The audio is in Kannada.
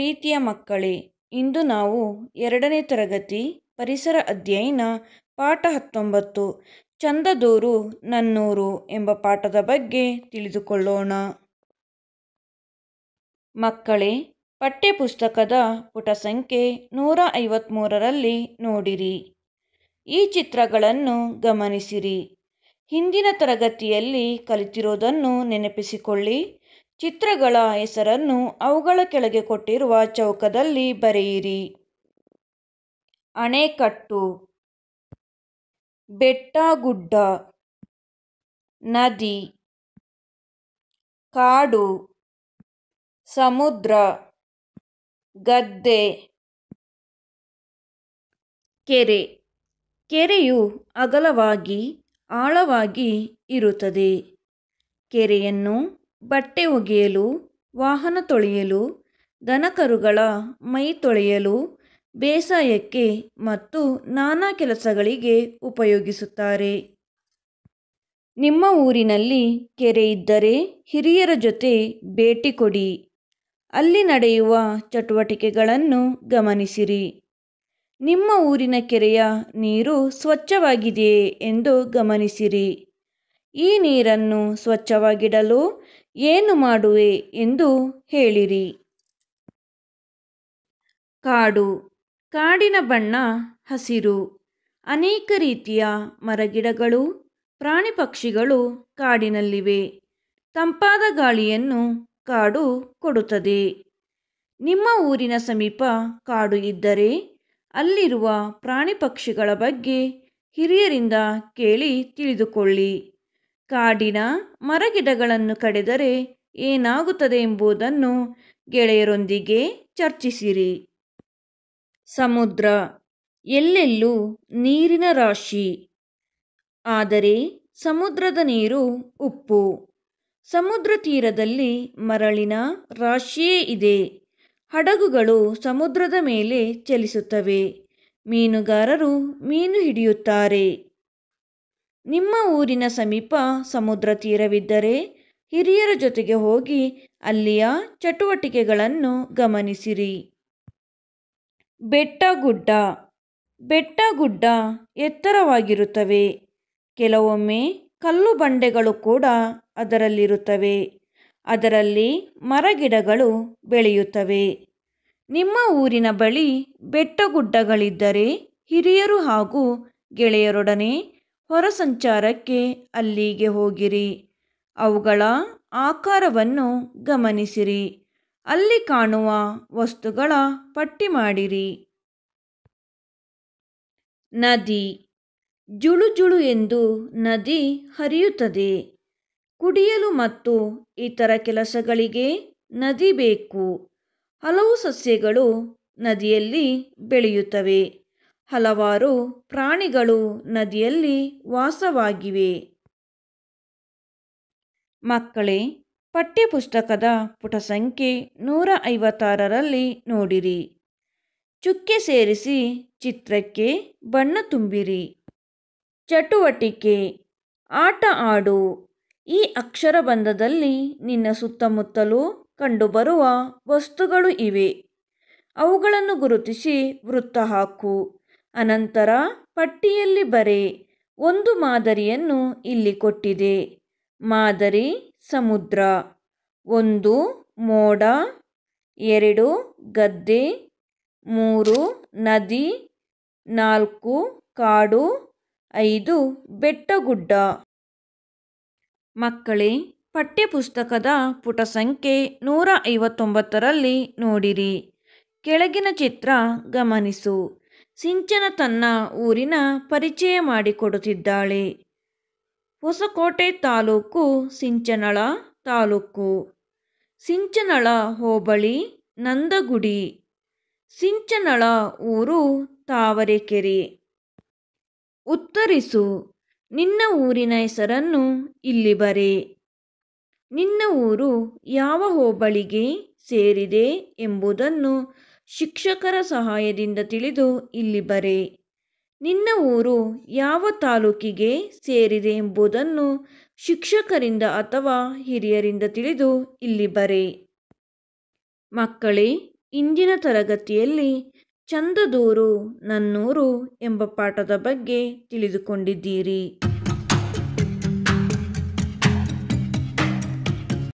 ಪ್ರೀತಿಯ ಮಕ್ಕಳೇ ಇಂದು ನಾವು ಎರಡನೇ ತರಗತಿ ಪರಿಸರ ಅಧ್ಯಯನ ಪಾಠ ಹತ್ತೊಂಬತ್ತು ಚಂದದೂರು ನನ್ನೂರು ಎಂಬ ಪಾಠದ ಬಗ್ಗೆ ತಿಳಿದುಕೊಳ್ಳೋಣ ಮಕ್ಕಳೇ ಪಠ್ಯಪುಸ್ತಕದ ಪುಟ ಸಂಖ್ಯೆ ನೂರ ಐವತ್ಮೂರರಲ್ಲಿ ನೋಡಿರಿ ಈ ಚಿತ್ರಗಳನ್ನು ಗಮನಿಸಿರಿ ಹಿಂದಿನ ತರಗತಿಯಲ್ಲಿ ಕಲಿತಿರೋದನ್ನು ನೆನಪಿಸಿಕೊಳ್ಳಿ ಚಿತ್ರಗಳ ಹೆಸರನ್ನು ಅವುಗಳ ಕೆಳಗೆ ಕೊಟ್ಟಿರುವ ಚೌಕದಲ್ಲಿ ಬರೆಯಿರಿ ಅಣೆಕಟ್ಟು ಗುಡ್ಡ ನದಿ ಕಾಡು ಸಮುದ್ರ ಗದ್ದೆ ಕೆರೆ ಕೆರೆಯು ಅಗಲವಾಗಿ ಆಳವಾಗಿ ಇರುತ್ತದೆ ಕೆರೆಯನ್ನು ಬಟ್ಟೆ ಒಗೆಯಲು ವಾಹನ ತೊಳೆಯಲು ದನಕರುಗಳ ಮೈ ತೊಳೆಯಲು ಬೇಸಾಯಕ್ಕೆ ಮತ್ತು ನಾನಾ ಕೆಲಸಗಳಿಗೆ ಉಪಯೋಗಿಸುತ್ತಾರೆ ನಿಮ್ಮ ಊರಿನಲ್ಲಿ ಕೆರೆ ಇದ್ದರೆ ಹಿರಿಯರ ಜೊತೆ ಭೇಟಿ ಕೊಡಿ ಅಲ್ಲಿ ನಡೆಯುವ ಚಟುವಟಿಕೆಗಳನ್ನು ಗಮನಿಸಿರಿ ನಿಮ್ಮ ಊರಿನ ಕೆರೆಯ ನೀರು ಸ್ವಚ್ಛವಾಗಿದೆಯೇ ಎಂದು ಗಮನಿಸಿರಿ ಈ ನೀರನ್ನು ಸ್ವಚ್ಛವಾಗಿಡಲು ಏನು ಮಾಡುವೆ ಎಂದು ಹೇಳಿರಿ ಕಾಡು ಕಾಡಿನ ಬಣ್ಣ ಹಸಿರು ಅನೇಕ ರೀತಿಯ ಮರಗಿಡಗಳು ಪ್ರಾಣಿ ಪಕ್ಷಿಗಳು ಕಾಡಿನಲ್ಲಿವೆ ತಂಪಾದ ಗಾಳಿಯನ್ನು ಕಾಡು ಕೊಡುತ್ತದೆ ನಿಮ್ಮ ಊರಿನ ಸಮೀಪ ಕಾಡು ಇದ್ದರೆ ಅಲ್ಲಿರುವ ಪ್ರಾಣಿ ಪಕ್ಷಿಗಳ ಬಗ್ಗೆ ಹಿರಿಯರಿಂದ ಕೇಳಿ ತಿಳಿದುಕೊಳ್ಳಿ ಕಾಡಿನ ಮರಗಿಡಗಳನ್ನು ಕಡಿದರೆ ಏನಾಗುತ್ತದೆ ಎಂಬುದನ್ನು ಗೆಳೆಯರೊಂದಿಗೆ ಚರ್ಚಿಸಿರಿ ಸಮುದ್ರ ಎಲ್ಲೆಲ್ಲೂ ನೀರಿನ ರಾಶಿ ಆದರೆ ಸಮುದ್ರದ ನೀರು ಉಪ್ಪು ಸಮುದ್ರ ತೀರದಲ್ಲಿ ಮರಳಿನ ರಾಶಿಯೇ ಇದೆ ಹಡಗುಗಳು ಸಮುದ್ರದ ಮೇಲೆ ಚಲಿಸುತ್ತವೆ ಮೀನುಗಾರರು ಮೀನು ಹಿಡಿಯುತ್ತಾರೆ ನಿಮ್ಮ ಊರಿನ ಸಮೀಪ ಸಮುದ್ರ ತೀರವಿದ್ದರೆ ಹಿರಿಯರ ಜೊತೆಗೆ ಹೋಗಿ ಅಲ್ಲಿಯ ಚಟುವಟಿಕೆಗಳನ್ನು ಗಮನಿಸಿರಿ ಬೆಟ್ಟಗುಡ್ಡ ಬೆಟ್ಟಗುಡ್ಡ ಎತ್ತರವಾಗಿರುತ್ತವೆ ಕೆಲವೊಮ್ಮೆ ಕಲ್ಲು ಬಂಡೆಗಳು ಕೂಡ ಅದರಲ್ಲಿರುತ್ತವೆ ಅದರಲ್ಲಿ ಮರಗಿಡಗಳು ಬೆಳೆಯುತ್ತವೆ ನಿಮ್ಮ ಊರಿನ ಬಳಿ ಬೆಟ್ಟಗುಡ್ಡಗಳಿದ್ದರೆ ಹಿರಿಯರು ಹಾಗೂ ಗೆಳೆಯರೊಡನೆ ಹೊರ ಸಂಚಾರಕ್ಕೆ ಅಲ್ಲಿಗೆ ಹೋಗಿರಿ ಅವುಗಳ ಆಕಾರವನ್ನು ಗಮನಿಸಿರಿ ಅಲ್ಲಿ ಕಾಣುವ ವಸ್ತುಗಳ ಪಟ್ಟಿ ಮಾಡಿರಿ ನದಿ ಜುಳು ಜುಳು ಎಂದು ನದಿ ಹರಿಯುತ್ತದೆ ಕುಡಿಯಲು ಮತ್ತು ಇತರ ಕೆಲಸಗಳಿಗೆ ನದಿ ಬೇಕು ಹಲವು ಸಸ್ಯಗಳು ನದಿಯಲ್ಲಿ ಬೆಳೆಯುತ್ತವೆ ಹಲವಾರು ಪ್ರಾಣಿಗಳು ನದಿಯಲ್ಲಿ ವಾಸವಾಗಿವೆ ಮಕ್ಕಳೇ ಪಠ್ಯಪುಸ್ತಕದ ಪುಟ ಸಂಖ್ಯೆ ನೂರ ಐವತ್ತಾರರಲ್ಲಿ ನೋಡಿರಿ ಚುಕ್ಕೆ ಸೇರಿಸಿ ಚಿತ್ರಕ್ಕೆ ಬಣ್ಣ ತುಂಬಿರಿ ಚಟುವಟಿಕೆ ಆಟ ಆಡು ಈ ಅಕ್ಷರ ಬಂಧದಲ್ಲಿ ನಿನ್ನ ಸುತ್ತಮುತ್ತಲೂ ಕಂಡುಬರುವ ವಸ್ತುಗಳು ಇವೆ ಅವುಗಳನ್ನು ಗುರುತಿಸಿ ವೃತ್ತ ಹಾಕು ಅನಂತರ ಪಟ್ಟಿಯಲ್ಲಿ ಬರೆ ಒಂದು ಮಾದರಿಯನ್ನು ಇಲ್ಲಿ ಕೊಟ್ಟಿದೆ ಮಾದರಿ ಸಮುದ್ರ ಒಂದು ಮೋಡ ಎರಡು ಗದ್ದೆ ಮೂರು ನದಿ ನಾಲ್ಕು ಕಾಡು ಐದು ಬೆಟ್ಟಗುಡ್ಡ ಮಕ್ಕಳೇ ಪಠ್ಯಪುಸ್ತಕದ ಪುಟ ಸಂಖ್ಯೆ ನೂರ ಐವತ್ತೊಂಬತ್ತರಲ್ಲಿ ನೋಡಿರಿ ಕೆಳಗಿನ ಚಿತ್ರ ಗಮನಿಸು ಸಿಂಚನ ತನ್ನ ಊರಿನ ಪರಿಚಯ ಮಾಡಿಕೊಡುತ್ತಿದ್ದಾಳೆ ಹೊಸಕೋಟೆ ತಾಲೂಕು ಸಿಂಚನಳ ತಾಲೂಕು ಸಿಂಚನಳ ಹೋಬಳಿ ನಂದಗುಡಿ ಸಿಂಚನಳ ಊರು ತಾವರೆಕೆರೆ ಉತ್ತರಿಸು ನಿನ್ನ ಊರಿನ ಹೆಸರನ್ನು ಇಲ್ಲಿ ಬರೆ ನಿನ್ನ ಊರು ಯಾವ ಹೋಬಳಿಗೆ ಸೇರಿದೆ ಎಂಬುದನ್ನು ಶಿಕ್ಷಕರ ಸಹಾಯದಿಂದ ತಿಳಿದು ಇಲ್ಲಿ ಬರೆ ನಿನ್ನ ಊರು ಯಾವ ತಾಲೂಕಿಗೆ ಸೇರಿದೆ ಎಂಬುದನ್ನು ಶಿಕ್ಷಕರಿಂದ ಅಥವಾ ಹಿರಿಯರಿಂದ ತಿಳಿದು ಇಲ್ಲಿ ಬರೆ ಮಕ್ಕಳೇ ಇಂದಿನ ತರಗತಿಯಲ್ಲಿ ಚಂದದೂರು ನನ್ನೂರು ಎಂಬ ಪಾಠದ ಬಗ್ಗೆ ತಿಳಿದುಕೊಂಡಿದ್ದೀರಿ